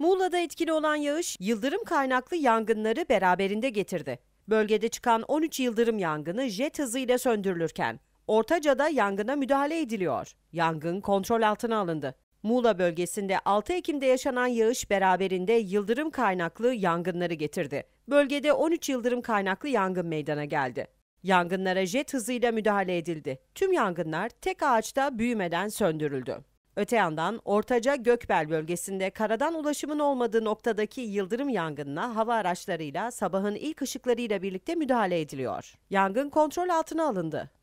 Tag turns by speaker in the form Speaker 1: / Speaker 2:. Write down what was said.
Speaker 1: Muğla'da etkili olan yağış yıldırım kaynaklı yangınları beraberinde getirdi. Bölgede çıkan 13 yıldırım yangını jet hızıyla söndürülürken Ortaca'da yangına müdahale ediliyor. Yangın kontrol altına alındı. Muğla bölgesinde 6 Ekim'de yaşanan yağış beraberinde yıldırım kaynaklı yangınları getirdi. Bölgede 13 yıldırım kaynaklı yangın meydana geldi. Yangınlara jet hızıyla müdahale edildi. Tüm yangınlar tek ağaçta büyümeden söndürüldü. Öte yandan Ortaca Gökbel bölgesinde karadan ulaşımın olmadığı noktadaki yıldırım yangınına hava araçlarıyla sabahın ilk ışıklarıyla birlikte müdahale ediliyor. Yangın kontrol altına alındı.